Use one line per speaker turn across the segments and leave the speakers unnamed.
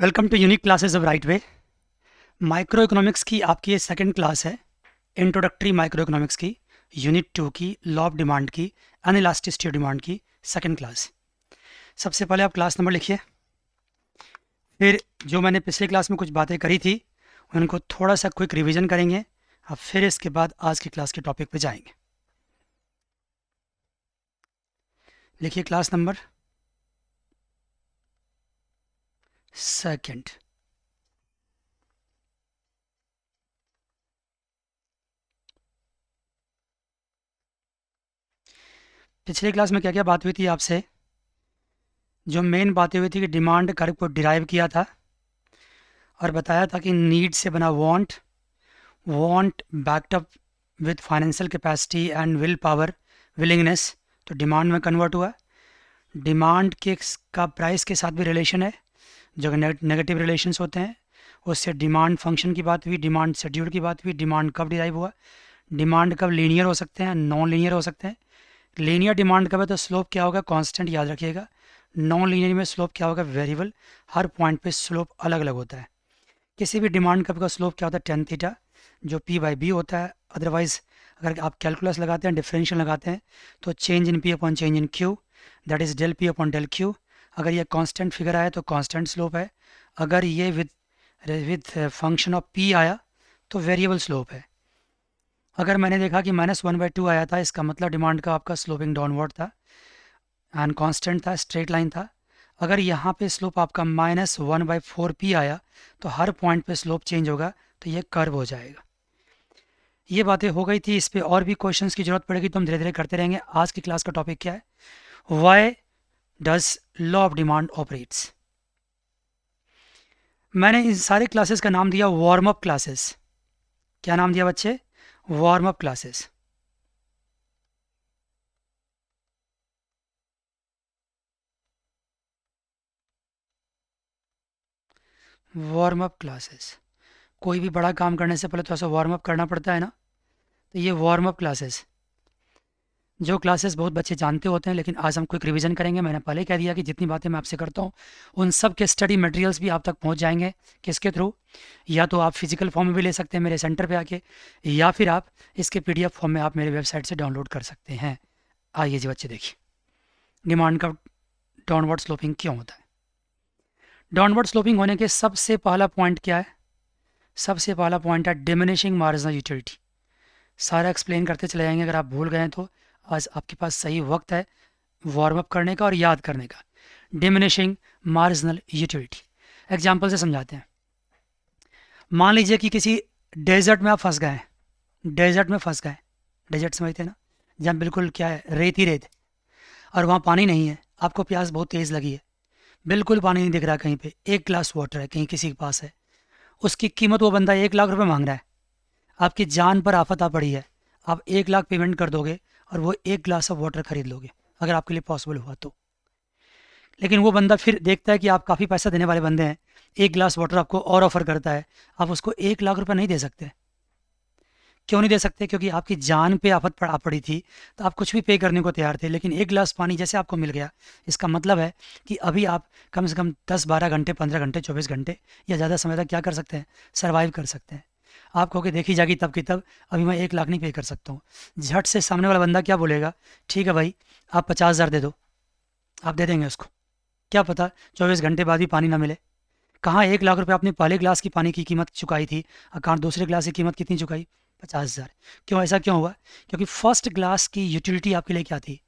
Welcome to unique classes of right way micro economics की आपकी ये सेकेंड क्लास है इंट्रोडक्टरी माइक्रो इकोनॉमिक्स की यूनिट टू की लॉ ऑफ डिमांड की अनइलास्टिसिटी ऑफ डिमांड की सेकेंड क्लास सबसे पहले आप क्लास नंबर लिखिए फिर जो मैंने पिछले क्लास में कुछ बातें करी थी उनको थोड़ा सा क्विक रिविजन करेंगे और फिर इसके बाद आज की क्लास के टॉपिक पर जाएंगे लिखिए क्लास नंबर second. पिछले क्लास में क्या क्या बात हुई थी आपसे जो मेन बातें हुई थी कि डिमांड कर्व को डिराइव किया था और बताया था कि नीड से बना want want backed up with financial capacity and will power willingness तो डिमांड में कन्वर्ट हुआ डिमांड के का प्राइस के साथ भी रिलेशन है जो नेगेटिव रिलेशंस होते हैं उससे डिमांड फंक्शन की बात हुई डिमांड शेड्यूल की बात हुई डिमांड कब डिराइव हुआ डिमांड कब लीनियर हो सकते हैं नॉन लीनियर हो सकते हैं लीनियर डिमांड कब है तो स्लोप क्या होगा कॉन्स्टेंट याद रखिएगा नॉन लीनियर में स्लोप क्या होगा वेरिएबल हर पॉइंट पे स्लोप अलग अलग होता है किसी भी डिमांड कब का स्लोप क्या होता है टेन थीटा जो पी बाई बी होता है अदरवाइज अगर आप कैलकुलस लगाते हैं डिफरेंशियल लगाते हैं तो change in P upon change in Q that is del P upon del Q अगर ये कांस्टेंट फिगर आया तो कांस्टेंट स्लोप है अगर ये with with function of P आया तो वेरिएबल स्लोप है अगर मैंने देखा कि माइनस वन बाई टू आया था इसका मतलब डिमांड का आपका स्लोपिंग डाउनवर्ड था एंड कांस्टेंट था स्ट्रेट लाइन था अगर यहाँ पे स्लोप आपका minus one by four P आया तो हर पॉइंट पे स्लोप चेंज होगा तो ये कर्व हो जाएगा ये बातें हो गई थी इस पर और भी क्वेश्चन की जरूरत पड़ेगी तो हम धीरे धीरे करते रहेंगे आज की क्लास का टॉपिक क्या है why does law of demand operates मैंने इन सारे क्लासेस का नाम दिया वार्म अप क्लासेस क्या नाम दिया बच्चे warm up classes warm up classes कोई भी बड़ा काम करने से पहले थोड़ा सा वार्म अप करना पड़ता है ना तो ये वार्म अप क्लासेस जो क्लासेस बहुत बच्चे जानते होते हैं लेकिन आज हम क्विक रिवीजन करेंगे मैंने पहले कह दिया कि जितनी बातें मैं आपसे करता हूँ उन सब के स्टडी मटेरियल्स भी आप तक पहुँच जाएंगे किसके थ्रू या तो आप फिजिकल फॉर्म में भी ले सकते हैं मेरे सेंटर पे आके या फिर आप इसके पी फॉर्म में आप मेरे वेबसाइट से डाउनलोड कर सकते हैं आइए जी बच्चे देखिए डिमांड का डाउनवर्ड स्लोपिंग क्यों होता है डाउनवर्ड स्लोपिंग होने के सबसे पहला पॉइंट क्या है सबसे पहला पॉइंट है डिमिनिशिंग मार्जिनल यूटिलिटी सारा एक्सप्लेन करते चले जाएंगे अगर आप भूल गए तो आज आपके पास सही वक्त है वार्म अप करने का और याद करने का डिमिनिशिंग मार्जिनल यूटिलिटी एग्जाम्पल से समझाते हैं मान लीजिए कि किसी डेजर्ट में आप फंस गए हैं डेजर्ट में फंस गए डेजर्ट समझते हैं ना जहाँ बिल्कुल क्या है रेत ही रेत और वहाँ पानी नहीं है आपको प्यास बहुत तेज़ लगी है बिल्कुल पानी नहीं दिख रहा कहीं पे एक ग्लास वाटर है कहीं किसी के पास है उसकी कीमत वो बंदा एक लाख रुपए मांग रहा है आपकी जान पर आफत आ पड़ी है आप एक लाख पेमेंट कर दोगे और वो एक ग्लास ऑफ वाटर खरीद लोगे अगर आपके लिए पॉसिबल हुआ तो लेकिन वो बंदा फिर देखता है कि आप काफ़ी पैसा देने वाले बंदे हैं एक ग्लास वाटर आपको और ऑफर करता है आप उसको एक लाख रुपये नहीं दे सकते क्यों नहीं दे सकते क्योंकि आपकी जान पे आफत पड़ा पड़ी थी तो आप कुछ भी पे करने को तैयार थे लेकिन एक गिलास पानी जैसे आपको मिल गया इसका मतलब है कि अभी आप कम से कम दस बारह घंटे पंद्रह घंटे चौबीस घंटे या ज़्यादा समय तक क्या कर सकते हैं सर्वाइव कर सकते हैं आप कहोगे देखी जाएगी तब की तब अभी मैं एक लाख नहीं पे कर सकता हूँ झट से सामने वाला बंदा क्या बोलेगा ठीक है भाई आप पचास हज़ार दे दो आप दे देंगे उसको क्या पता चौबीस घंटे बाद भी पानी ना मिले कहाँ एक लाख रुपये आपने पहले ग्लास की पानी की कीमत चुकाई थी और कहाँ दूसरे ग्लास की कीमत कितनी चुकाई पचास हज़ार क्यों ऐसा क्यों हुआ क्योंकि फर्स्ट क्लास की यूटिलिटी आपके लिए क्या थी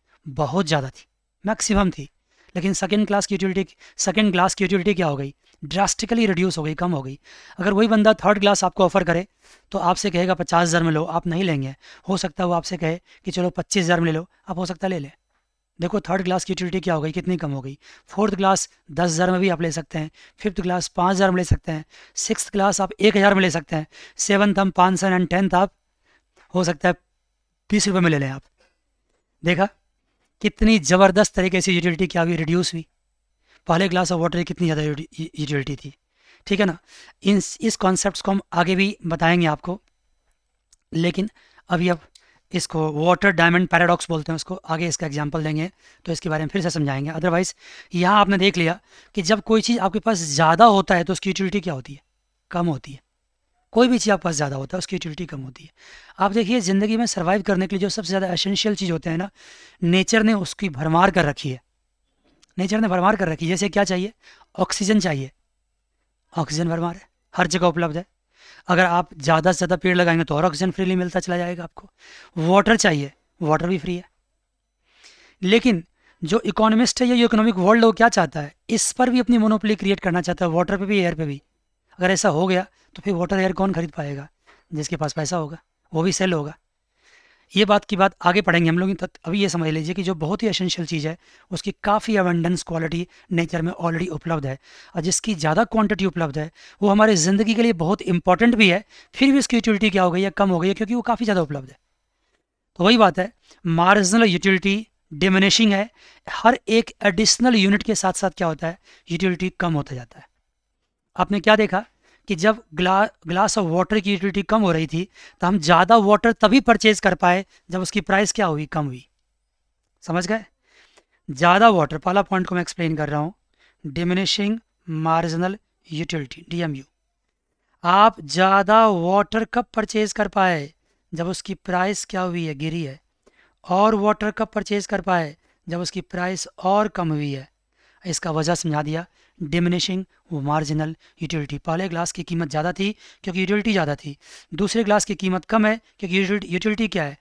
बहुत ज़्यादा थी मैक्सिमम थी लेकिन सेकेंड क्लास की यूटिलिटी सेकेंड क्लास की यूटिलिटी क्या हो गई ड्रास्टिकली रिड्यूस हो गई कम हो गई अगर वही बंदा थर्ड क्लास आपको ऑफर करे तो आपसे कहेगा पचास हज़ार में लो आप नहीं लेंगे हो सकता है वो आपसे कहे कि चलो पच्चीस हज़ार में ले लो आप हो सकता ले लें देखो थर्ड क्लास की यूटिलिटी क्या हो गई कितनी कम हो गई फोर्थ क्लास दस हज़ार में भी आप ले सकते हैं फिफ्थ क्लास पाँच हज़ार में ले सकते हैं सिक्स क्लास आप एक हज़ार में ले सकते हैं सेवन्थ हम पाँच सौ एंड टेंथ आप हो सकता है बीस रुपये में ले लें आप देखा कितनी ज़बरदस्त तरीके से यूटिलिटी क्या हुई रिड्यूस हुई पहले ग्लास ऑफ वाटर की कितनी ज़्यादा यूटिलिटी थी ठीक है ना इन इस कॉन्सेप्ट को हम आगे भी बताएंगे आपको लेकिन अभी अब इसको वाटर डायमंड पैराडॉक्स बोलते हैं उसको आगे इसका एग्जाम्पल देंगे तो इसके बारे में फिर से समझाएंगे अदरवाइज यहाँ आपने देख लिया कि जब कोई चीज़ आपके पास ज़्यादा होता है तो उसकी यूटिलिटी क्या होती है कम होती है कोई भी चीज़ आपके पास ज़्यादा होता है उसकी यूटिलिटी कम होती है आप देखिए ज़िंदगी में सर्वाइव करने के लिए जो सबसे ज़्यादा एसेंशियल चीज़ होते हैं ना नेचर ने उसकी भरमार कर रखी है नेचर ने भरमार कर रखी जैसे क्या चाहिए ऑक्सीजन चाहिए ऑक्सीजन भरमार है हर जगह उपलब्ध है अगर आप ज़्यादा से ज़्यादा पेड़ लगाएंगे तो और ऑक्सीजन फ्रीली मिलता चला जाएगा आपको वाटर चाहिए वाटर भी फ्री है लेकिन जो इकोनॉमिस्ट है या इकोनॉमिक वर्ल्ड वो क्या चाहता है इस पर भी अपनी मोनोपली क्रिएट करना चाहता है वाटर पे भी एयर पे भी अगर ऐसा हो गया तो फिर वाटर एयर कौन खरीद पाएगा जिसके पास पैसा होगा वो भी सेल होगा ये बात की बात आगे पढ़ेंगे हम लोग अभी ये समझ लीजिए कि जो बहुत ही असेंशियल चीज़ है उसकी काफ़ी अवेंडेंस क्वालिटी नेचर में ऑलरेडी उपलब्ध है और जिसकी ज़्यादा क्वांटिटी उपलब्ध है वो हमारे ज़िंदगी के लिए बहुत इंपॉर्टेंट भी है फिर भी उसकी यूटिलिटी क्या हो गई है कम हो गई है क्योंकि वो काफ़ी ज़्यादा उपलब्ध है तो वही बात है मार्जिनल यूटिलिटी डिमिनिशिंग है हर एक एडिशनल यूनिट के साथ साथ क्या होता है यूटिलिटी कम होता जाता है आपने क्या देखा कि जब ग्ला ग्लास ऑफ वाटर की यूटिलिटी कम हो रही थी तो हम ज़्यादा वाटर तभी परचेज कर पाए जब उसकी प्राइस क्या हुई कम हुई समझ गए ज़्यादा वाटर पहला पॉइंट को मैं एक्सप्लेन कर रहा हूँ डिमिनिशिंग मार्जिनल यूटिलिटी डीएमयू आप ज़्यादा वाटर कब परचेज कर पाए जब उसकी प्राइस क्या हुई है गिरी है और वाटर कब परचेज कर पाए जब उसकी प्राइस और कम हुई है इसका वजह समझा दिया डिमिनिशिंग मार्जिनल यूटिलिटी पहले ग्लास की कीमत ज़्यादा थी क्योंकि यूटिलिटी ज़्यादा थी दूसरे ग्लास की कीमत कम है क्योंकि यूटिलिटी क्या है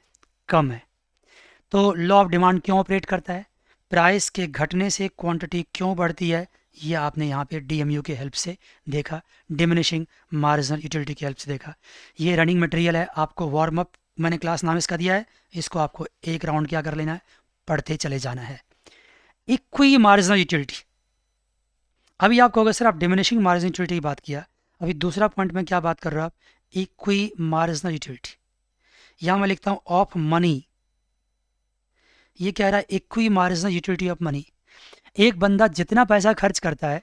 कम है तो लॉ ऑफ डिमांड क्यों ऑपरेट करता है प्राइस के घटने से क्वांटिटी क्यों बढ़ती है ये आपने यहाँ पे डी के हेल्प से देखा डिमिनिशिंग मार्जिनल यूटिलिटी की हेल्प से देखा ये रनिंग मटेरियल है आपको वार्म अप मैंने क्लास नाम इसका दिया है इसको आपको एक राउंड क्या कर लेना है पढ़ते चले जाना है इक्वी मार्जिनल यूटिलिटी अभी आप कहोगे सर आप डिमिनिशिंग मार्जिनल यूटिलिटी की बात किया अभी दूसरा पॉइंट में क्या बात कर रहे हो आप इक्वी मार्जिनल यूटिलिटी यहां मैं लिखता हूं ऑफ मनी ये कह रहा है equi marginal utility of money एक बंदा जितना पैसा खर्च करता है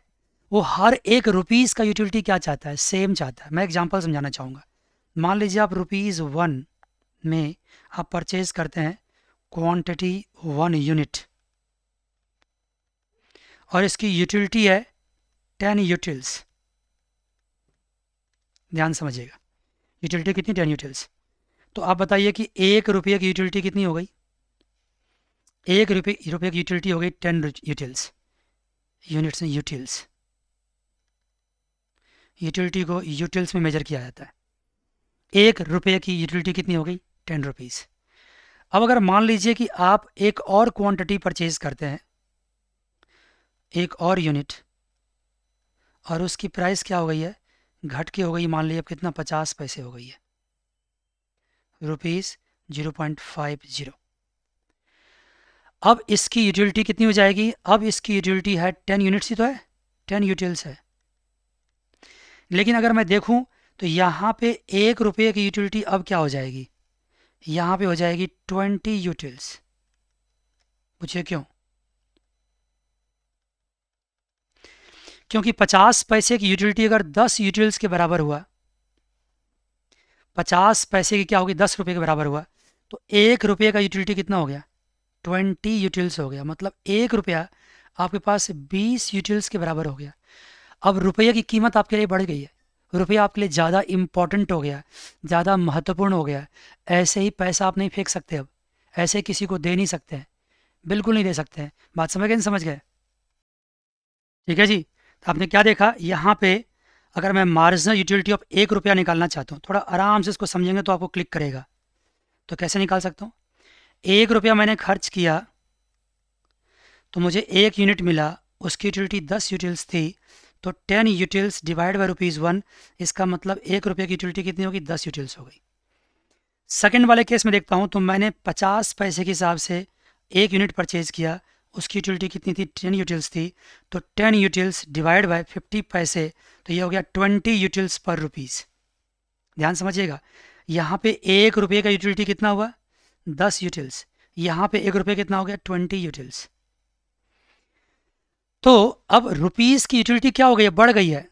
वो हर एक रुपीज़ का यूटिलिटी क्या चाहता है सेम चाहता है मैं एग्जाम्पल समझाना चाहूंगा मान लीजिए आप रुपीज़ वन में आप परचेज करते हैं क्वांटिटी वन यूनिट और इसकी यूटिलिटी है टेन यूटिल्स ध्यान समझिएगा यूटिलिटी कितनी टेन यूटिल्स तो आप बताइए कि एक रुपये की यूटिलिटी कितनी हो गई एक रुपये रुपये की यूटिलिटी हो गई टेन यूटिल्स यूनिट्स में यूटिल्स यूटिलिटी को यूटिल्स में मेजर किया जाता है एक रुपये की यूटिलिटी कितनी हो गई टेन रुपीज़ अब अगर मान लीजिए कि आप एक और क्वांटिटी परचेज करते हैं एक और यूनिट और उसकी प्राइस क्या हो गई है घट के हो गई मान लीजिए अब कितना पचास पैसे हो गई है rupees zero point five zero अब इसकी यूटिलिटी कितनी हो जाएगी अब इसकी यूटिलिटी है टेन यूनिट्स ही तो है टेन यूटिल्स है लेकिन अगर मैं देखूं तो यहाँ पे एक रुपये की यूटिलिटी अब क्या हो जाएगी यहाँ पे हो जाएगी ट्वेंटी यूटिल्स पूछिए क्यों क्योंकि पचास पैसे की यूटिलिटी अगर दस यूटिल्स के बराबर हुआ पचास पैसे की क्या होगी दस रुपये के बराबर हुआ तो एक रुपये का यूटिलिटी कितना हो गया ट्वेंटी यूटिल्स हो गया मतलब एक रुपया आपके पास बीस यूटिल्स के बराबर हो गया अब रुपये की कीमत आपके लिए बढ़ गई है रुपया आपके लिए ज़्यादा इम्पॉर्टेंट हो गया ज़्यादा महत्वपूर्ण हो गया ऐसे ही पैसा आप नहीं फेंक सकते अब ऐसे किसी को दे नहीं सकते हैं बिल्कुल नहीं दे सकते हैं बात समझ गए समझ गए ठीक है जी तो आपने क्या देखा यहाँ पे अगर मैं मार्जिनल यूटिलिटी ऑफ एक रुपया निकालना चाहता हूँ थोड़ा आराम से इसको समझेंगे तो आपको क्लिक करेगा तो कैसे निकाल सकता हूँ एक रुपया मैंने खर्च किया तो मुझे एक यूनिट मिला उसकी यूटिलिटी दस यूटिल्स थी तो ten utils divide by rupees one इसका मतलब एक रुपये की यूटिलिटी कितनी होगी दस यूटिल्स हो गई सेकेंड वाले केस में देखता हूँ तो मैंने पचास पैसे के हिसाब से एक यूनिट परचेज़ किया उसकी यूटिलिटी कितनी थी टेन यूटिल्स थी तो ten utils divide by fifty पैसे तो ये हो गया ट्वेंटी यूटिल्स पर रुपीज़ ध्यान समझिएगा यहाँ पे एक रुपये का यूटिलिटी कितना हुआ दस यूटिल्स यहाँ पे एक रुपये कितना हो गया ट्वेंटी यूटिल्स तो अब रुपीज़ की यूटिलिटी क्या हो गई बढ़ गई है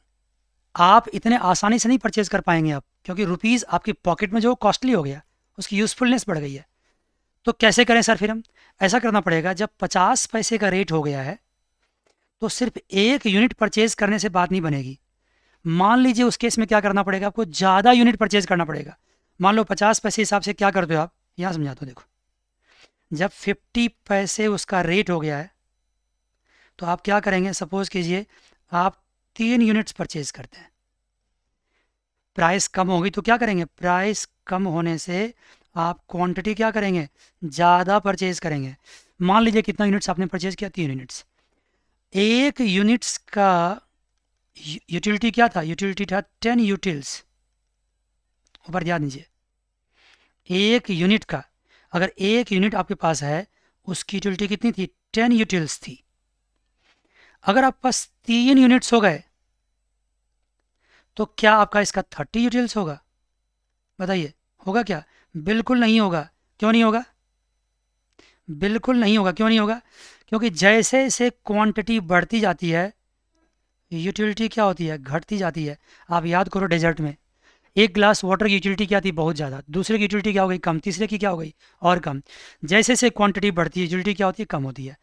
आप इतने आसानी से नहीं परचेज कर पाएंगे आप क्योंकि रुपीज़ आपकी पॉकेट में जो कॉस्टली हो गया उसकी यूजफुलनेस बढ़ गई है तो कैसे करें सर फिर हम ऐसा करना पड़ेगा जब पचास पैसे का रेट हो गया है तो सिर्फ एक यूनिट परचेज करने से बात नहीं बनेगी मान लीजिए उस केस में क्या करना पड़ेगा आपको ज़्यादा यूनिट परचेज करना पड़ेगा मान लो पचास पैसे हिसाब से क्या करते हो आप यहाँ समझाते हो देखो जब फिफ्टी पैसे उसका रेट हो गया है तो आप क्या करेंगे सपोज कीजिए आप तीन यूनिट्स परचेज करते हैं प्राइस कम होगी तो क्या करेंगे प्राइस कम होने से आप क्वांटिटी क्या करेंगे ज़्यादा परचेज करेंगे मान लीजिए कितना यूनिट्स आपने परचेज किया तीन यूनिट्स एक यूनिट्स का यूटिलिटी क्या था यूटिलिटी था टेन यूटिल्स ऊपर ध्यान दीजिए एक यूनिट का अगर एक यूनिट आपके पास है उसकी यूटिलिटी कितनी थी टेन यूटिल्स थी अगर आपके पास तीन यूनिट्स हो गए तो क्या आपका इसका थर्टी यूटिल्स होगा बताइए होगा क्या बिल्कुल नहीं होगा क्यों नहीं होगा बिल्कुल नहीं होगा क्यों नहीं होगा क्योंकि जैसे जैसे क्वांटिटी बढ़ती जाती है यूटिलिटी क्या होती है घटती जाती है आप याद करो डेजर्ट में एक ग्लास वाटर की यूटिलिटी क्या थी बहुत ज़्यादा दूसरे की यूटिलिटी क्या हो गई कम तीसरे की क्या हो गई और कम जैसे जैसे क्वांटिटी बढ़ती है यूटिलिटी क्या होती है कम होती है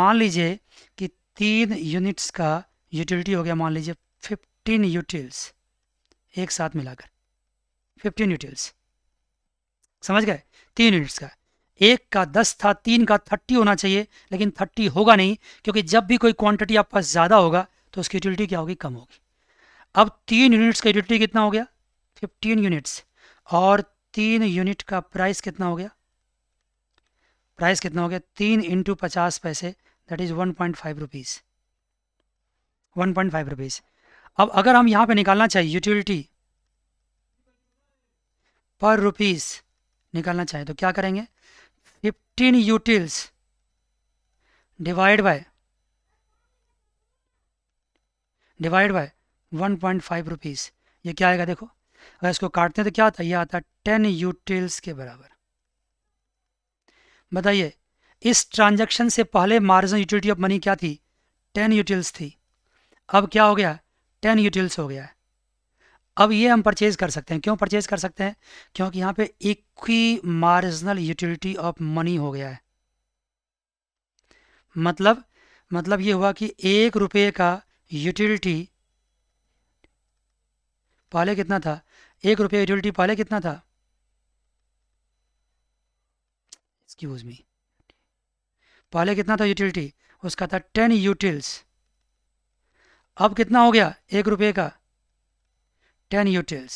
मान लीजिए कि तीन यूनिट्स का यूटिलिटी हो गया मान लीजिए फिफ्टीन यूटिल्स एक साथ मिलाकर फिफ्टीन यूटिल्स समझ गए तीन यूनिट्स का एक का दस था तीन का थर्टी होना चाहिए लेकिन थर्टी होगा नहीं क्योंकि जब भी कोई क्वांटिटी आपके पास ज़्यादा होगा तो उसकी यूटिलिटी क्या होगी कम होगी अब तीन यूनिट्स का यूटिलिटी कितना हो गया फिफ्टीन यूनिट्स और तीन यूनिट का प्राइस कितना हो गया प्राइस कितना हो गया तीन इंटू पचास पैसे that is one point five rupees one point five rupees अब अगर हम यहाँ पे निकालना चाहिए यूटिलिटी पर रुपीज़ निकालना चाहे तो क्या करेंगे 15 utils divide by divide by 1.5 point rupees ये क्या आएगा देखो अगर इसको काटते हैं तो क्या आता है ये आता है टेन यूटिल्स के बराबर बताइए इस ट्रांजैक्शन से पहले मार्जिन यूटिलिटी ऑफ मनी क्या थी टेन यूटिल्स थी अब क्या हो गया टेन यूटिल्स हो गया है अब ये हम परचेज कर सकते हैं क्यों परचेज कर सकते हैं क्योंकि यहाँ पे equi marginal utility of money हो गया है मतलब मतलब ये हुआ कि एक रुपये का यूटिलिटी पहले कितना था एक रुपये यूटिलिटी पहले कितना था एक्सक्यूज मी पहले कितना था यूटिलिटी उसका था टेन यूटिल्स अब कितना हो गया एक रुपये का टेन यूटिल्स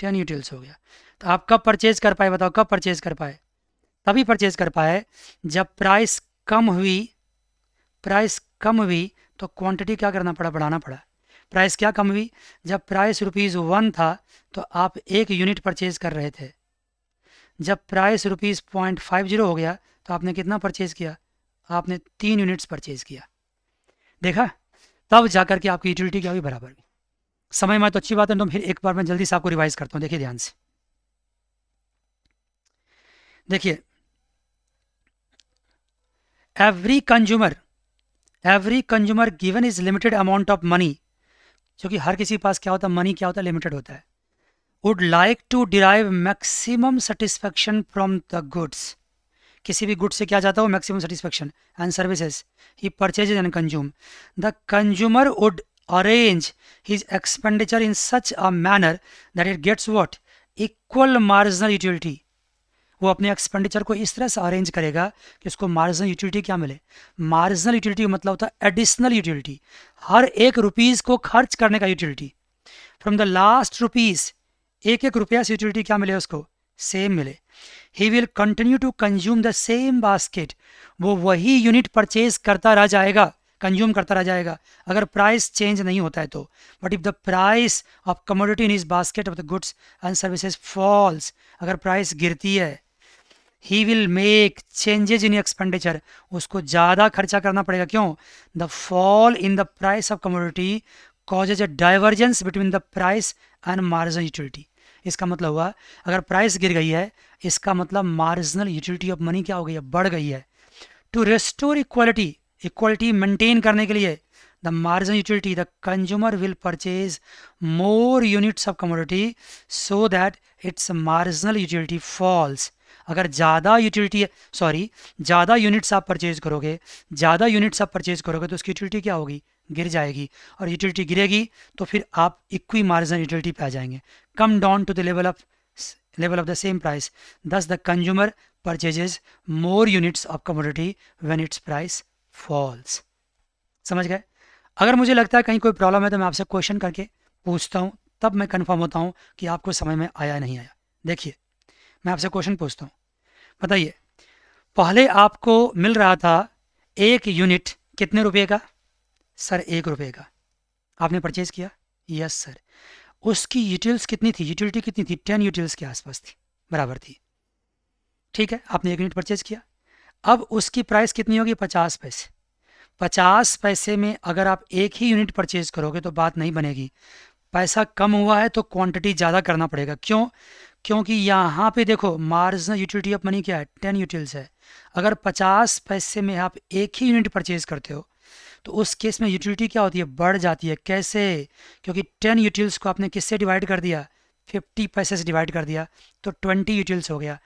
टेन यूटिल्स हो गया तो आप कब परचेज कर पाए बताओ कब परचेज कर पाए तभी परचेज कर पाए जब प्राइस कम हुई प्राइस कम हुई तो क्वांटिटी क्या करना पड़ा बढ़ाना पड़ा प्राइस क्या कम हुई जब प्राइस रुपीज़ वन था तो आप एक यूनिट परचेज कर रहे थे जब price rupees point five zero हो गया तो आपने कितना परचेज़ किया आपने तीन यूनिट्स परचेज़ किया देखा तब जाकर के आपकी यूटिलिटी क्या हुई बराबर समय में तो अच्छी बात है तो फिर एक बार मैं जल्दी से आपको रिवाइज करता हूँ देखिए ध्यान से देखिए every consumer every consumer given is limited amount of money जो कि हर किसी के पास क्या होता है मनी क्या होता है लिमिटेड होता है would like to derive maximum satisfaction from the goods किसी भी गुड से क्या जाता हो maximum satisfaction and services he purchase and consume the consumer would arrange his expenditure in such a manner that it gets what equal marginal utility वो अपने expenditure को इस तरह से अरेंज करेगा कि उसको मार्जिनल यूटिलिटी क्या मिले मार्जिनल यूटिलिटी का मतलब होता है एडिशनल यूटिलिटी हर एक रुपीज़ को खर्च करने का utility from the last rupees एक एक रुपया से यूटिलिटी क्या मिले उसको सेम मिले he will continue to consume the same basket वो वही यूनिट परचेज करता रह जाएगा कंज्यूम करता रह जाएगा अगर प्राइस चेंज नहीं होता है तो but if the price of commodity in his basket of the goods and services falls अगर प्राइस गिरती है he will make changes in expenditure उसको ज़्यादा खर्चा करना पड़ेगा क्यों the fall in the price of commodity causes a divergence between the price and marginal utility इसका मतलब हुआ अगर प्राइस गिर गई है इसका मतलब मार्जिनल यूटिलिटी ऑफ मनी क्या हो गई है बढ़ गई है to restore equality equality maintain करने के लिए the margin utility the consumer will purchase more units of commodity so that its marginal utility falls अगर ज़्यादा यूटिलिटी सॉरी ज़्यादा यूनिट्स आप परचेज करोगे ज़्यादा यूनिट्स आप परचेज करोगे तो उसकी यूटिलिटी क्या होगी गिर जाएगी और यूटिलिटी गिरेगी तो फिर आप इक्वी मार्जिन यूटिलिटी पे आ जाएंगे come down to the level of level of the same price thus the consumer purchases more units of commodity when its price falls समझ गए अगर मुझे लगता है कहीं कोई प्रॉब्लम है तो मैं आपसे क्वेश्चन करके पूछता हूँ तब मैं कन्फर्म होता हूँ कि आपको समय में आया नहीं आया देखिए मैं आपसे क्वेश्चन पूछता हूँ बताइए पहले आपको मिल रहा था एक यूनिट कितने रुपए का सर एक रुपये का आपने परचेज किया यस सर उसकी यूटिल्स कितनी थी यूटिलिटी कितनी थी टेन यूटिल्स के आसपास थी बराबर थी ठीक है आपने एक यूनिट परचेज किया अब उसकी प्राइस कितनी होगी पचास पैसे पचास पैसे में अगर आप एक ही यूनिट परचेज करोगे तो बात नहीं बनेगी पैसा कम हुआ है तो क्वांटिटी ज़्यादा करना पड़ेगा क्यों क्योंकि यहाँ पे देखो मार्जिनल यूटिलिटी ऑफ मनी क्या है टेन यूटिल्स है अगर पचास पैसे में आप एक ही यूनिट परचेज करते हो तो उस केस में यूटिलिटी क्या होती है बढ़ जाती है कैसे क्योंकि टेन यूटिल्स को आपने किससे डिवाइड कर दिया फिफ्टी पैसे से डिवाइड कर दिया तो ट्वेंटी यूटिल्स हो गया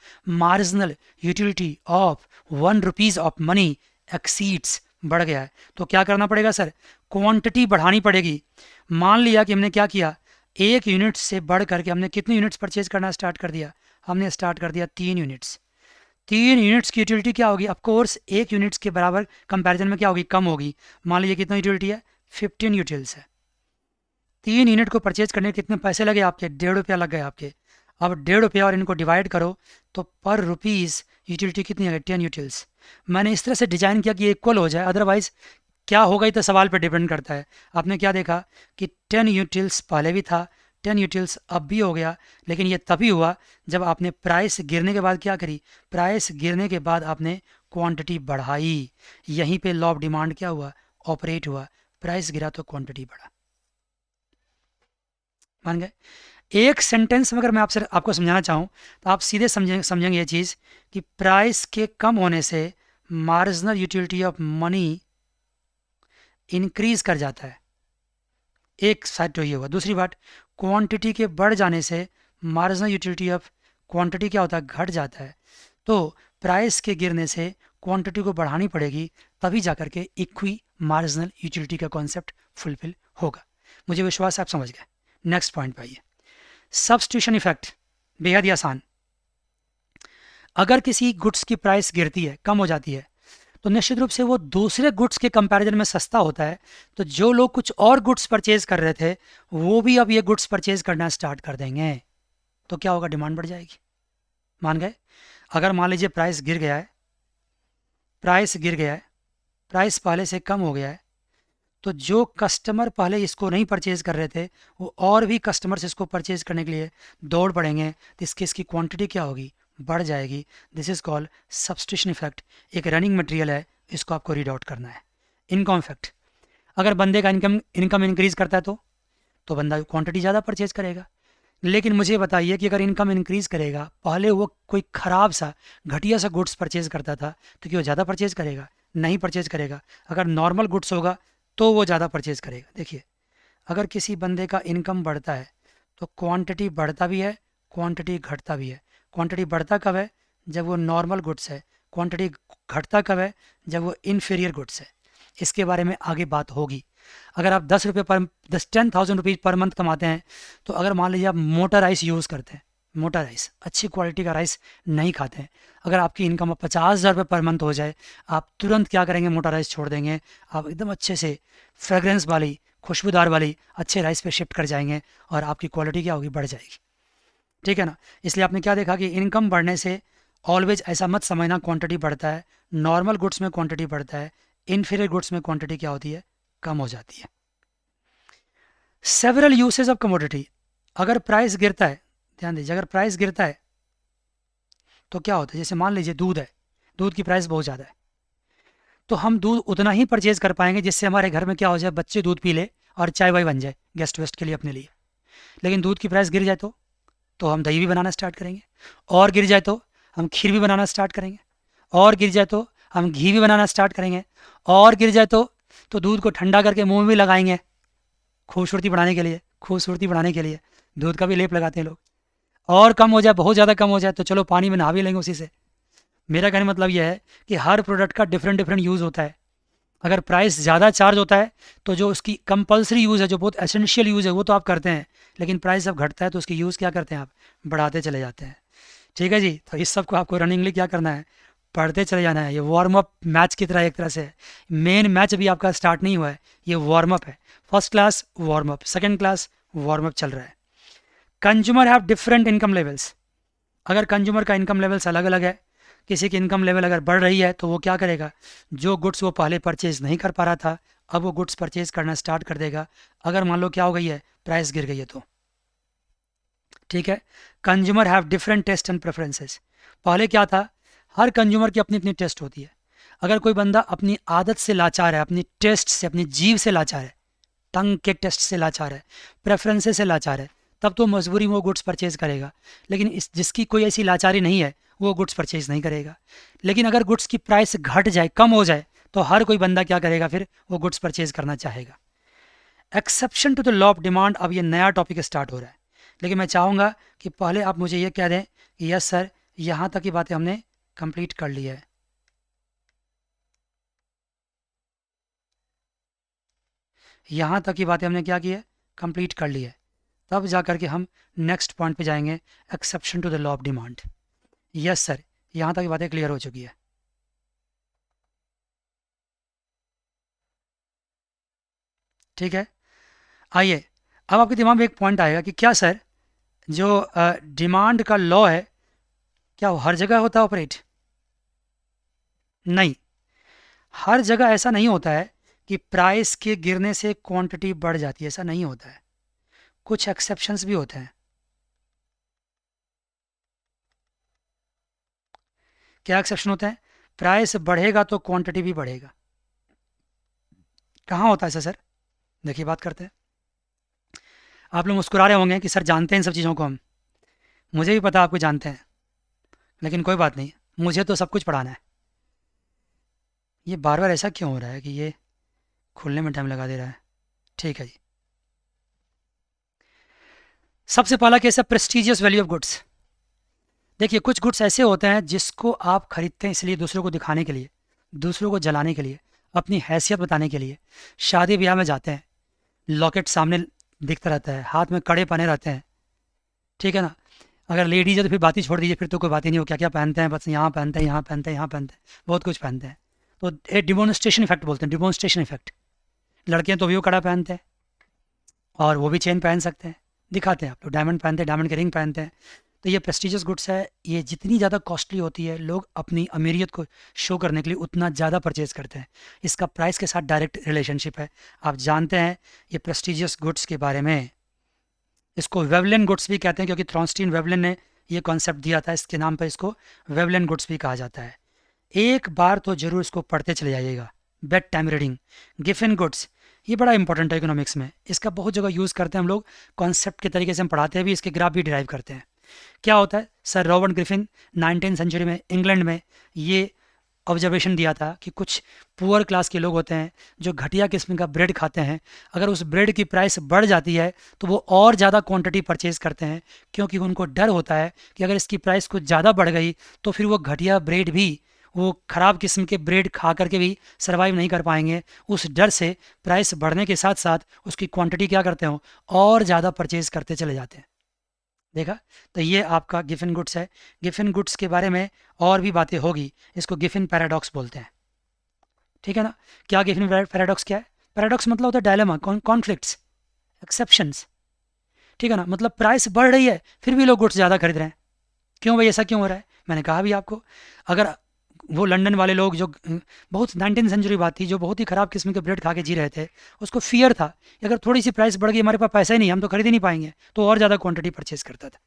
marginal utility of one rupees of money exceeds बढ़ गया है तो क्या करना पड़ेगा सर क्वांटिटी बढ़ानी पड़ेगी मान लिया कि हमने क्या किया एक यूनिट से बढ़ करके हमने कितने यूनिट्स परचेज करना स्टार्ट कर दिया हमने स्टार्ट कर दिया तीन यूनिट्स तीन यूनिट्स की यूटिलिटी क्या होगी अफकोर्स एक यूनिट्स के बराबर कंपेरिजन में क्या होगी कम होगी मान लीजिए कितना यूटिलिटी है फिफ्टीन यूटिल्स है तीन यूनिट को परचेज करने के कितने पैसे लगे आपके डेढ़ रुपया लग गए आपके अब डेढ़ रुपया और इनको डिवाइड करो तो पर रुपीज़ यूटिलिटी कितनी है टेन यूटिल्स मैंने इस तरह से डिजाइन किया कि इक्वल हो जाए अदरवाइज क्या होगा ये तो सवाल पर डिपेंड करता है आपने क्या देखा कि टेन यूटिल्स पहले भी था टेन यूटिल्स अब भी हो गया लेकिन ये तभी हुआ जब आपने प्राइस गिरने के बाद क्या करी प्राइस गिरने के बाद आपने क्वांटिटी बढ़ाई यहीं पे लॉ ऑफ डिमांड क्या हुआ ऑपरेट हुआ प्राइस गिरा तो क्वांटिटी बढ़ा मान गए एक सेंटेंस में अगर मैं आपसे आपको समझाना चाहूँ तो आप सीधे समझेंगे समझेंगे ये चीज़ कि प्राइस के कम होने से marginal utility of money increase कर जाता है एक साइड तो ये हुआ दूसरी बात क्वांटिटी के बढ़ जाने से मार्जिनल यूटिलिटी ऑफ क्वांटिटी क्या होता है घट जाता है तो प्राइस के गिरने से क्वांटिटी को बढ़ानी पड़ेगी तभी जा करके इक्वी मार्जिनल यूटिलिटी का कॉन्सेप्ट फुलफिल होगा मुझे विश्वास आप समझ गए नेक्स्ट पॉइंट पाइए आइए सब्सटीट्यूशन इफेक्ट बेहद ही आसान अगर किसी गुड्स की प्राइस गिरती है कम हो जाती है तो निश्चित रूप से वो दूसरे गुड्स के कंपैरिजन में सस्ता होता है तो जो लोग कुछ और गुड्स परचेज कर रहे थे वो भी अब ये गुड्स परचेज करना स्टार्ट कर देंगे तो क्या होगा डिमांड बढ़ जाएगी मान गए अगर मान लीजिए प्राइस गिर गया है प्राइस गिर गया है प्राइस पहले से कम हो गया है तो जो कस्टमर पहले इसको नहीं परचेज़ कर रहे थे वो और भी कस्टमर्स इसको परचेज़ करने के लिए दौड़ पड़ेंगे तो इसकी इसकी क्वांटिटी क्या होगी बढ़ जाएगी this is called substitution effect एक रनिंग मटेरियल है इसको आपको रीड आउट करना है इनकम इफेक्ट अगर बंदे का इनकम इनकम इंक्रीज़ करता है तो तो बंदा क्वान्टिटी ज़्यादा परचेज़ करेगा लेकिन मुझे बताइए कि अगर इनकम इंक्रीज़ करेगा पहले वो कोई ख़राब सा घटिया सा गुड्स परचेज़ करता था तो क्यों वो ज़्यादा परचेज़ करेगा नहीं परचेज़ करेगा अगर नॉर्मल गुड्स होगा तो वो ज़्यादा परचेज करेगा देखिए अगर किसी बंदे का इनकम बढ़ता है तो क्वांटिटी बढ़ता भी है क्वांटिटी घटता भी है क्वांटिटी बढ़ता कब है जब वो नॉर्मल गुड्स है क्वांटिटी घटता कब है जब वो इन्फीरियर गुड्स है इसके बारे में आगे बात होगी अगर आप दस रुपये पर दस ten thousand rupees per month कमाते हैं तो अगर मान लीजिए आप मोटर आइस यूज़ करते हैं मोटा राइस अच्छी क्वालिटी का राइस नहीं खाते हैं अगर आपकी इनकम पचास हज़ार रुपये पर मंथ हो जाए आप तुरंत क्या करेंगे मोटा राइस छोड़ देंगे आप एकदम अच्छे से फ्रेगरेंस वाली खुशबूदार वाली अच्छे राइस पे शिफ्ट कर जाएंगे और आपकी क्वालिटी क्या होगी बढ़ जाएगी ठीक है ना इसलिए आपने क्या देखा कि इनकम बढ़ने से ऑलवेज ऐसा मत समझना क्वान्टिटी बढ़ता है नॉर्मल गुड्स में क्वान्टिटी बढ़ता है इन्फीरियर गुड्स में क्वान्टिटी क्या होती है कम हो जाती है सेवरल यूसेज ऑफ कमोडिटी अगर प्राइस गिरता है ध्यान दीजिए अगर प्राइस गिरता है तो क्या होता है जैसे मान लीजिए दूध है दूध की प्राइस बहुत ज़्यादा है तो हम दूध उतना ही परचेज कर पाएंगे जिससे हमारे घर में क्या हो जाए बच्चे दूध पी ले और चाय वाय बन जाए गेस्ट वेस्ट के लिए अपने लिए लेकिन दूध की प्राइस गिर जाए तो तो हम दही भी बनाना स्टार्ट करेंगे और गिर जाए तो हम खीर भी बनाना स्टार्ट करेंगे और गिर जाए तो हम घी भी बनाना स्टार्ट करेंगे और गिर जाए तो तो दूध को ठंडा करके मुंह में भी लगाएंगे खूबसूरती बढ़ाने के लिए खूबसूरती बढ़ाने के लिए दूध का भी लेप लगाते हैं लोग और कम हो जाए बहुत ज़्यादा कम हो जाए तो चलो पानी में नहा भी लेंगे उसी से मेरा कहने मतलब यह है कि हर प्रोडक्ट का डिफरेंट डिफरेंट यूज़ होता है अगर प्राइस ज़्यादा चार्ज होता है तो जो उसकी कंपलसरी यूज़ है जो बहुत एसेंशियल यूज़ है वो तो आप करते हैं लेकिन प्राइस जब घटता है तो उसकी यूज़ क्या करते हैं आप बढ़ाते चले जाते हैं ठीक है जी तो इस सब को आपको रनिंगली क्या करना है पढ़ते चले जाना है ये वार्म अप मैच की तरह एक तरह से मेन मैच अभी आपका स्टार्ट नहीं हुआ है ये वार्म अप है first class warm up second class warm up चल रहा है consumer have different income levels अगर कंज्यूमर का इनकम लेवल्स अलग अलग है किसी की इनकम लेवल अगर बढ़ रही है तो वो क्या करेगा जो गुड्स वो पहले परचेज नहीं कर पा रहा था अब वो गुड्स परचेज करना स्टार्ट कर देगा अगर मान लो क्या हो गई है प्राइस गिर गई है तो ठीक है consumer have different taste and preferences पहले क्या था हर कंज्यूमर की अपनी अपनी टेस्ट होती है अगर कोई बंदा अपनी आदत से लाचार है अपनी टेस्ट से अपनी जीव से लाचार है टंग के टेस्ट से लाचार है प्रेफरेंसेस से लाचार है तब तो मजबूरी में वो गुड्स परचेज करेगा लेकिन इस जिसकी कोई ऐसी लाचारी नहीं है वो गुड्स परचेज नहीं करेगा लेकिन अगर गुड्स की प्राइस घट जाए कम हो जाए तो हर कोई बंदा क्या करेगा फिर वो गुड्स परचेज करना चाहेगा exception to the law of demand अब ये नया टॉपिक स्टार्ट हो रहा है लेकिन मैं चाहूँगा कि पहले आप मुझे ये कह दें कि यस सर यहाँ तक की बातें हमने कंप्लीट कर ली है यहाँ तक की बातें हमने क्या की है कंप्लीट कर ली है तब जा करके हम नेक्स्ट पॉइंट पे जाएंगे exception to the law of demand yes sir यहाँ तक बातें क्लियर हो चुकी है ठीक है आइए अब आपके दिमाग में एक पॉइंट आएगा कि क्या सर जो डिमांड का लॉ है क्या वो हर जगह होता है ऑपरेट नहीं हर जगह ऐसा नहीं होता है कि प्राइस के गिरने से क्वांटिटी बढ़ जाती है ऐसा नहीं होता है कुछ एक्सेप्शंस भी होते हैं क्या एक्सेप्शन होते हैं प्राइस बढ़ेगा तो क्वांटिटी भी बढ़ेगा कहाँ होता है ऐसा सर देखिए बात करते हैं आप लोग मुस्कुरा रहे होंगे कि सर जानते हैं इन सब चीज़ों को हम मुझे भी पता आपको जानते हैं लेकिन कोई बात नहीं मुझे तो सब कुछ पढ़ाना है ये बार बार ऐसा क्यों हो रहा है कि ये खुलने में टाइम लगा दे रहा है ठीक है जी सबसे पहला केस है प्रेस्टिजियस वैल्यू ऑफ गुड्स देखिए कुछ गुड्स ऐसे होते हैं जिसको आप खरीदते हैं इसलिए दूसरों को दिखाने के लिए दूसरों को जलाने के लिए अपनी हैसियत बताने के लिए शादी ब्याह में जाते हैं लॉकेट सामने दिखता रहता है हाथ में कड़े पहने रहते हैं ठीक है ना अगर लेडीज है तो फिर बात ही छोड़ दीजिए फिर तो कोई बात ही नहीं हो क्या क्या पहनते हैं बस यहाँ पहनते हैं यहाँ पहनते हैं यहाँ पहनते हैं बहुत कुछ पहनते हैं तो ये डिमोन्स्ट्रेशन इफेक्ट बोलते हैं डिमोन्स्ट्रेशन इफेक्ट लड़के तो भी वो कड़ा पहनते हैं और वो भी चेन पहन सकते हैं दिखाते हैं आप लोग डायमंड पहनते हैं डायमंड के रिंग पहनते हैं तो ये प्रेस्टिजियस गुड्स है ये जितनी ज़्यादा कॉस्टली होती है लोग अपनी अमीरियत को शो करने के लिए उतना ज़्यादा परचेज करते हैं इसका प्राइस के साथ डायरेक्ट रिलेशनशिप है आप जानते हैं ये प्रेस्टिजियस गुड्स के बारे में इसको वेवलिन गुड्स भी कहते हैं क्योंकि थ्रॉन्स्टीन वेवलिन ने ये कॉन्सेप्ट दिया था इसके नाम पर इसको वेवलिन गुड्स भी कहा जाता है एक बार तो जरूर इसको पढ़ते चले जाइएगा bed time reading Giffin goods ये बड़ा इंपॉर्टेंट है इकोनॉमिक्स में इसका बहुत जगह यूज़ करते हैं हम लोग कॉन्सेप्ट के तरीके से हम पढ़ाते हैं भी इसके ग्राफ भी ड्राइव करते हैं क्या होता है sir Robert Griffin nineteen century में इंग्लैंड में ये ऑब्जर्वेशन दिया था कि कुछ पुअर क्लास के लोग होते हैं जो घटिया किस्म का ब्रेड खाते हैं अगर उस ब्रेड की प्राइस बढ़ जाती है तो वो और ज़्यादा क्वांटिटी परचेज करते हैं क्योंकि उनको डर होता है कि अगर इसकी प्राइस कुछ ज़्यादा बढ़ गई तो फिर वो घटिया ब्रेड भी वो ख़राब किस्म के ब्रेड खा करके भी सर्वाइव नहीं कर पाएंगे उस डर से प्राइस बढ़ने के साथ साथ उसकी क्वांटिटी क्या करते हो और ज़्यादा परचेज करते चले जाते हैं देखा तो ये आपका गिफिन गुड्स है गिफिन गुड्स के बारे में और भी बातें होगी इसको गिफिन पैराडॉक्स बोलते हैं ठीक है ना क्या गिफिन पैराडॉक्स क्या है पैराडॉक्स मतलब होता है डायलमा कॉन्फ्लिक्ट्स एक्सेप्शंस ठीक है ना मतलब प्राइस बढ़ रही है फिर भी लोग गुड्स ज़्यादा खरीद रहे हैं क्यों भाई ऐसा क्यों हो रहा है मैंने कहा भी आपको अगर वो लंदन वाले लोग जो बहुत नाइनटीन सेंचुरी बात थी जो बहुत ही ख़राब किस्म के ब्रेड खा के जी रहे थे उसको फियर था कि अगर थोड़ी सी प्राइस बढ़ गई हमारे पास पैसा ही नहीं हम तो खरीद ही नहीं पाएंगे तो और ज़्यादा क्वान्टिटी परचेज़ करता था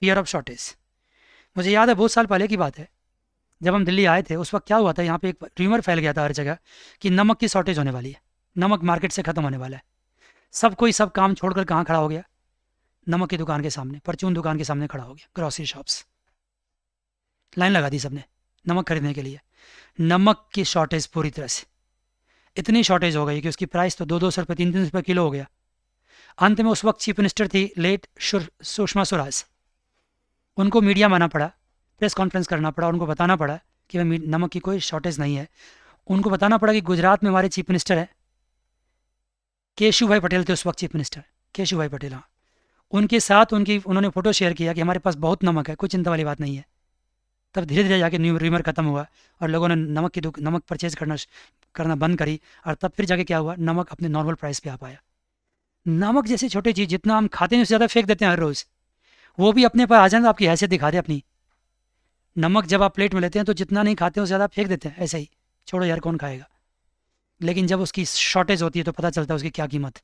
फियर ऑफ शॉर्टेज मुझे याद है बहुत साल पहले की बात है जब हम दिल्ली आए थे उस वक्त क्या हुआ था यहाँ पे एक ट्यूमर फैल गया था हर जगह कि नमक की शॉर्टेज होने वाली है नमक मार्केट से ख़त्म होने वाला है सब कोई सब काम छोड़कर कहाँ खड़ा हो गया नमक की दुकान के सामने परचून दुकान के सामने खड़ा हो गया ग्रॉसरी शॉप्स लाइन लगा दी सबने नमक खरीदने के लिए नमक की शॉर्टेज पूरी तरह से इतनी शॉर्टेज हो गई कि उसकी प्राइस तो दो दो सौ रुपये तीन तीन सौ रुपये किलो हो गया अंत में उस वक्त चीफ मिनिस्टर थी लेट सुषमा स्वराज उनको मीडिया माना पड़ा प्रेस कॉन्फ्रेंस करना पड़ा उनको बताना पड़ा कि भाई नमक की कोई शॉर्टेज नहीं है उनको बताना पड़ा कि गुजरात में हमारे चीफ मिनिस्टर हैं केशु भाई पटेल थे उस वक्त चीफ मिनिस्टर केशु भाई पटेल हाँ उनके साथ उनकी उन्होंने फोटो शेयर किया कि हमारे पास बहुत नमक है कोई चिंता वाली बात नहीं है तब धीरे धीरे जाके न्यू रिमर खत्म हुआ और लोगों ने नमक की नमक परचेज करना करना बंद करी और तब फिर जाके क्या हुआ नमक अपने नॉर्मल प्राइस पे आ पाया नमक जैसी छोटी चीज़ जितना हम खाते हैं उससे ज़्यादा फेंक देते हैं हर रोज़ वो भी अपने पर आ जाए तो आपकी हैसियत दिखा दे अपनी नमक जब आप प्लेट में लेते हैं तो जितना नहीं खाते हैं उससे ज़्यादा फेंक देते हैं ऐसे ही छोड़ो यार कौन खाएगा लेकिन जब उसकी शॉर्टेज होती है तो पता चलता है उसकी क्या कीमत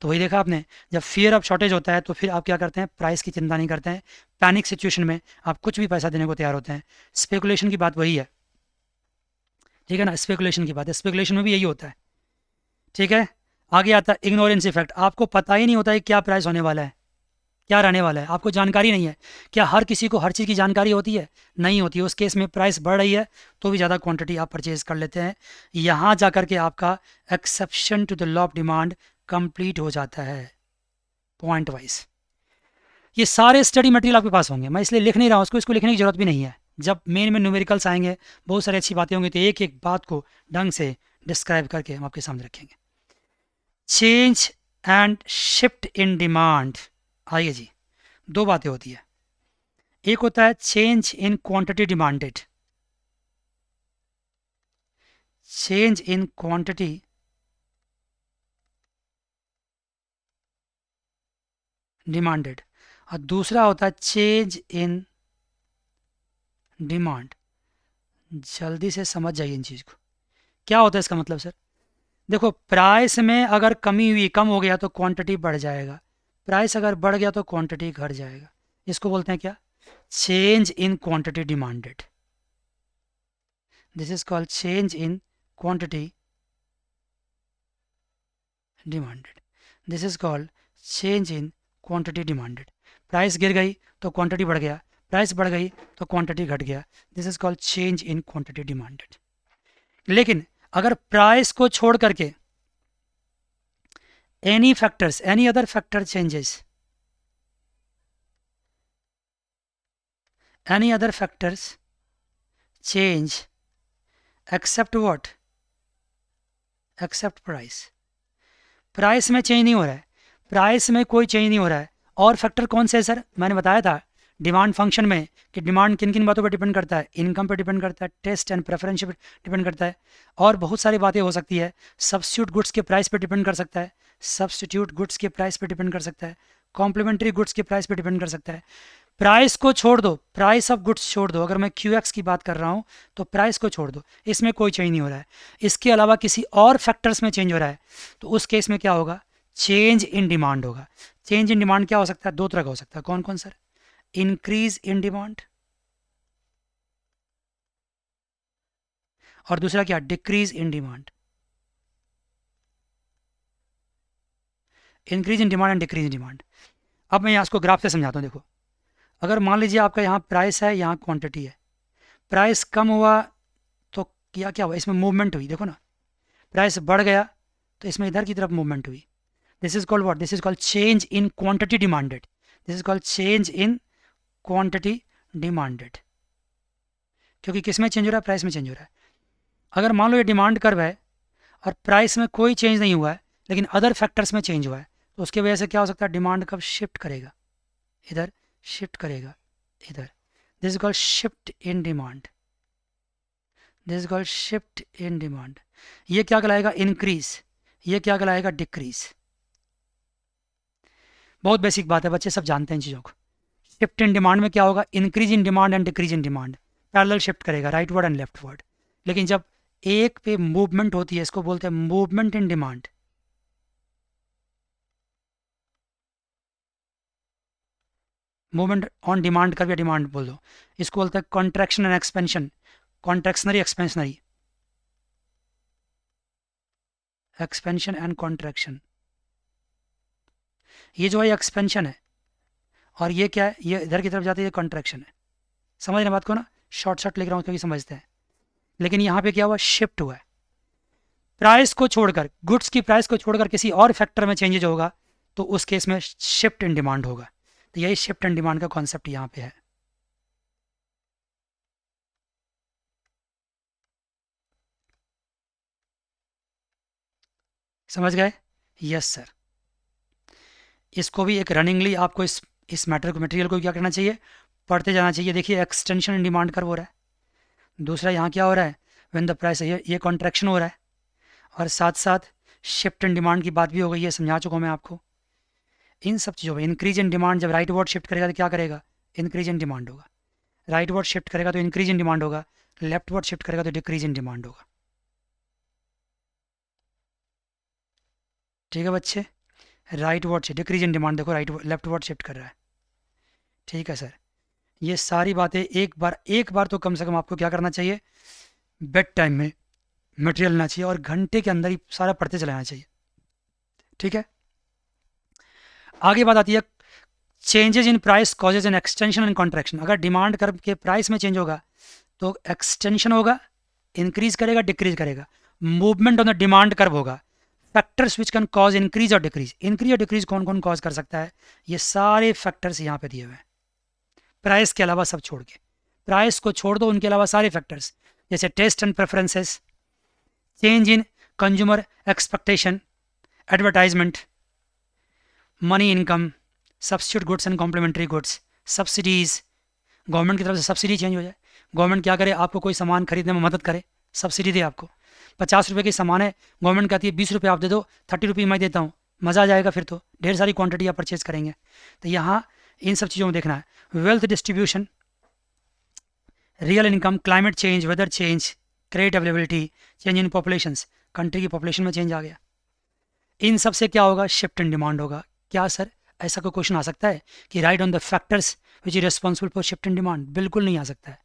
तो वही देखा आपने जब फियर ऑफ शॉर्टेज होता है तो फिर आप क्या करते हैं प्राइस की चिंता नहीं करते हैं पैनिक सिचुएशन में आप कुछ भी पैसा देने को तैयार होते हैं स्पेकुलेशन की बात वही है ठीक है ना स्पेकुलेशन की बात है स्पेकुलेशन में भी यही होता है ठीक है आगे आता है इग्नोरेंस इफेक्ट आपको पता ही नहीं होता है क्या प्राइस होने वाला है क्या रहने वाला है आपको जानकारी नहीं है क्या हर किसी को हर चीज़ की जानकारी होती है नहीं होती है उस केस में प्राइस बढ़ रही है तो भी ज़्यादा क्वांटिटी आप परचेज कर लेते हैं यहाँ जा कर के आपका exception to the law of demand complete हो जाता है पॉइंट वाइज ये सारे स्टडी मटेरियल आपके पास होंगे मैं इसलिए लिख नहीं रहा हूँ उसको इसको लिखने की जरूरत भी नहीं है जब मेन में न्यूमेरिकल्स आएंगे बहुत सारी अच्छी बातें होंगी तो एक एक बात को ढंग से डिस्क्राइब करके हम आपके सामने रखेंगे change and shift in demand आइए जी दो बातें होती है एक होता है change in quantity demanded change in quantity demanded और दूसरा होता है चेंज इन डिमांड जल्दी से समझ जाइए इन चीज़ को क्या होता है इसका मतलब सर देखो प्राइस में अगर कमी हुई कम हो गया तो क्वांटिटी बढ़ जाएगा प्राइस अगर बढ़ गया तो क्वांटिटी घट जाएगा इसको बोलते हैं क्या change in quantity demanded this is called change in quantity demanded this is called change in quantity demanded price गिर गई तो क्वांटिटी बढ़ गया प्राइस बढ़ गई तो क्वांटिटी घट गया this is called change in quantity demanded लेकिन अगर प्राइस को छोड़ करके any factors any other factor changes any other factors change except what except price price में चेंज नहीं हो रहा है प्राइस में कोई चेंज नहीं हो रहा है और फैक्टर कौन से है सर मैंने बताया था डिमांड फंक्शन में कि डिमांड किन किन बातों पर डिपेंड करता है इनकम पर डिपेंड करता है टेस्ट एंड प्रेफरेंस पर डिपेंड करता है और बहुत सारी बातें हो सकती है सब्सिट्यूट गुड्स के प्राइस पर डिपेंड कर सकता है सब्सिट्यूट गुड्स के प्राइस पर डिपेंड कर सकता है कॉम्प्लीमेंट्री गुड्स के प्राइस पर डिपेंड कर सकता है प्राइस को छोड़ दो प्राइस ऑफ गुड्स छोड़ दो अगर मैं क्यू की बात कर रहा हूँ तो प्राइस को छोड़ दो इसमें कोई चेंज नहीं हो रहा है इसके अलावा किसी और फैक्टर्स में चेंज हो रहा है तो उस केस में क्या होगा चेंज इन डिमांड होगा चेंज इन डिमांड क्या हो सकता है दो तरह का हो सकता है कौन कौन सर इंक्रीज इन डिमांड और दूसरा क्या decrease in demand increase in demand and decrease in demand अब मैं यहां इसको ग्राफ से समझाता हूँ देखो अगर मान लीजिए आपका यहां प्राइस है यहां क्वांटिटी है प्राइस कम हुआ तो क्या क्या हुआ इसमें मूवमेंट हुई देखो ना प्राइस बढ़ गया तो इसमें इधर की तरफ मूवमेंट हुई this is called what this is called change in quantity demanded this is called change in quantity demanded क्योंकि किस में चेंज हो रहा है प्राइस में चेंज हो रहा है अगर मान लो ये डिमांड कर्व है और प्राइस में कोई चेंज नहीं हुआ है लेकिन अदर फैक्टर्स में चेंज हुआ है तो उसकी वजह से क्या हो सकता है डिमांड कब शिफ्ट करेगा इधर शिफ्ट करेगा इधर this is called shift in demand this is called shift in demand ये क्या कहलाएगा इंक्रीज ये क्या कहलाएगा डिक्रीज़ बहुत बेसिक बात है बच्चे सब जानते हैं चीज़ों को शिफ्ट इन डिमांड में क्या होगा increase in demand and decrease in demand parallel shift करेगा rightward and leftward लेकिन जब एक पे मूवमेंट होती है इसको बोलते हैं movement in demand movement on demand कर या डिमांड बोल दो इसको बोलते हैं contraction and expansion contractionary expansionary expansion and contraction ये जो है एक्सपेंशन है और ये क्या है ये इधर की तरफ जाती है कॉन्ट्रेक्शन है समझ रहे बात को ना शॉर्ट शॉर्ट लिख रहा हूँ क्योंकि समझते हैं लेकिन यहाँ पे क्या हुआ शिफ्ट हुआ है प्राइस को छोड़कर गुड्स की प्राइस को छोड़कर किसी और फैक्टर में चेंजेज होगा तो उस केस में शिफ्ट इन डिमांड होगा तो यही शिफ्ट इन डिमांड का कॉन्सेप्ट यहाँ पे है समझ गए यस सर इसको भी एक रनिंगली आपको इस इस मैटर को मटेरियल को क्या करना चाहिए पढ़ते जाना चाहिए देखिए एक्सटेंशन एंड डिमांड कर हो रहा है दूसरा यहाँ क्या हो रहा है वेन द प्राइस ये ये कॉन्ट्रैक्शन हो रहा है और साथ साथ शिफ्ट एंड डिमांड की बात भी हो गई है समझा चुका हूँ मैं आपको इन सब चीज़ों में इंक्रीज इन डिमांड जब राइट वर्ड शिफ्ट करेगा तो क्या करेगा इंक्रीज इन डिमांड होगा राइट वर्ड शिफ्ट करेगा तो इंक्रीज इन डिमांड होगा लेफ्ट वर्ड शिफ्ट करेगा तो डिक्रीज इन डिमांड होगा ठीक है बच्चे राइट वर्ड से डिक्रीज इन डिमांड देखो राइट लेफ्ट वर्ड शिफ्ट कर रहा है ठीक है सर ये सारी बातें एक बार एक बार तो कम से कम आपको क्या करना चाहिए बेड टाइम में मटेरियल लेना चाहिए और घंटे के अंदर ही सारा पढ़ते चलाना चाहिए ठीक है आगे बात आती है changes in price causes in extension and contraction अगर डिमांड कर के प्राइस में चेंज होगा तो एक्सटेंशन होगा इंक्रीज करेगा डिक्रीज करेगा movement on the demand curve होगा factors which can cause increase और डिक्रीज इंक्रीज और डिक्रीज कौन कौन कॉज कर सकता है ये सारे फैक्टर्स यहाँ पे दिए हुए हैं प्राइस के अलावा सब छोड़ के प्राइस को छोड़ दो उनके अलावा सारे फैक्टर्स जैसे taste and preferences change in consumer expectation advertisement money income substitute goods and complementary goods subsidies government की तरफ से सब्सिडी चेंज हो जाए गवर्नमेंट क्या करे आपको कोई सामान खरीदने में मदद करे सब्सिडी दे आपको पचास रुपये के सामान है गवर्नमेंट कहती है बीस रुपये आप दे दो थर्टी रुपये मैं देता हूँ मज़ा आ जाएगा फिर तो ढेर सारी क्वांटिटी आप परचेज करेंगे तो यहाँ इन सब चीज़ों में देखना है wealth distribution real income climate change weather change credit availability change in population country की पॉपुलेशन में चेंज आ गया इन सब से क्या होगा शिफ्ट इन डिमांड होगा क्या सर ऐसा कोई क्वेश्चन आ सकता है कि right on the factors which is responsible for shift in demand बिल्कुल नहीं आ सकता है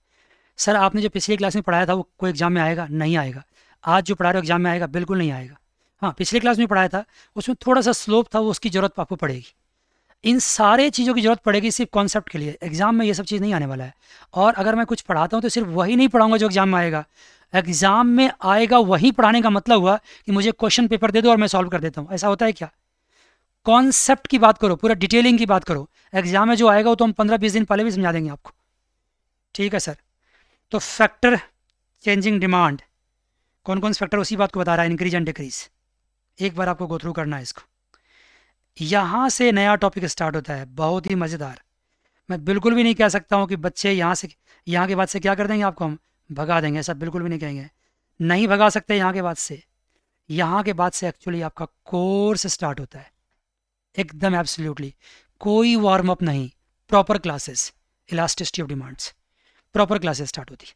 सर आपने जो पिछली क्लास में पढ़ाया था वो कोई एग्जाम में आएगा नहीं आएगा आज जो पढ़ा रहे हो एग्जाम में आएगा बिल्कुल नहीं आएगा हाँ पिछले क्लास में पढ़ाया था उसमें थोड़ा सा स्लोप था वो उसकी ज़रूरत आपको पड़ेगी इन सारे चीज़ों की ज़रूरत पड़ेगी सिर्फ कॉन्सेप्ट के लिए एग्जाम में ये सब चीज़ नहीं आने वाला है और अगर मैं कुछ पढ़ाता हूँ तो सिर्फ वही नहीं पढ़ाऊंगा जो एग्जाम में आएगा एग्जाम में आएगा वही पढ़ाने का मतलब हुआ कि मुझे क्वेश्चन पेपर दे दो और मैं सॉल्व कर देता हूँ ऐसा होता है क्या कॉन्सेप्ट की बात करो पूरा डिटेलिंग की बात करो एग्जाम में जो आएगा वो तो हम पंद्रह बीस दिन पहले भी समझा देंगे आपको ठीक है सर तो फैक्टर चेंजिंग डिमांड कौन कौन से फैक्टर उसी बात को बता रहा है इंक्रीज एंड डिक्रीज एक बार आपको गो थ्रू करना है इसको यहाँ से नया टॉपिक स्टार्ट होता है बहुत ही मज़ेदार मैं बिल्कुल भी नहीं कह सकता हूँ कि बच्चे यहाँ से यहाँ के बाद से क्या कर देंगे आपको हम भगा देंगे ऐसा बिल्कुल भी नहीं कहेंगे नहीं भगा सकते यहाँ के बाद से यहाँ के बाद से एक्चुअली आपका कोर्स स्टार्ट होता है एकदम एब्सोल्युटली कोई वार्म अप नहीं proper classes elasticity of demands proper classes start होती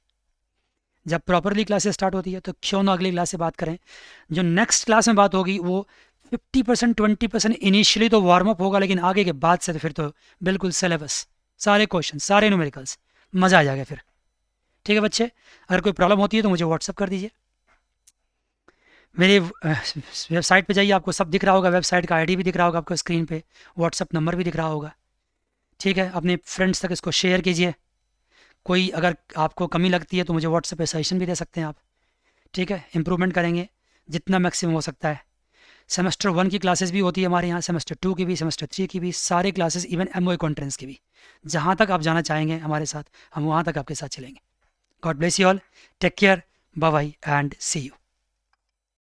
जब प्रॉपरली क्लासेस स्टार्ट होती है तो क्यों ना अगली क्लास से बात करें जो नेक्स्ट क्लास में बात होगी वो fifty percent twenty percent initially तो वार्म अप होगा लेकिन आगे के बाद से तो फिर तो बिल्कुल सिलेबस सारे क्वेश्चन सारे न्यूमेरिकल्स मज़ा आ जाएगा फिर ठीक है बच्चे अगर कोई प्रॉब्लम होती है तो मुझे व्हाट्सअप कर दीजिए मेरे वेबसाइट पे जाइए आपको सब दिख रहा होगा वेबसाइट का आईडी भी दिख रहा होगा आपको स्क्रीन पे व्हाट्सअप नंबर भी दिख रहा होगा ठीक है अपने फ्रेंड्स तक इसको शेयर कीजिए कोई अगर आपको कमी लगती है तो मुझे व्हाट्सएप पे सजेशन भी दे सकते हैं आप ठीक है इम्प्रूवमेंट करेंगे जितना मैक्सिमम हो सकता है सेमेस्टर वन की क्लासेस भी होती है हमारे यहाँ सेमेस्टर टू की भी सेमेस्टर थ्री की भी सारे क्लासेस इवन एम ओ की भी जहाँ तक आप जाना चाहेंगे हमारे साथ हम वहाँ तक आपके साथ चलेंगे God bless you all take care bye and see you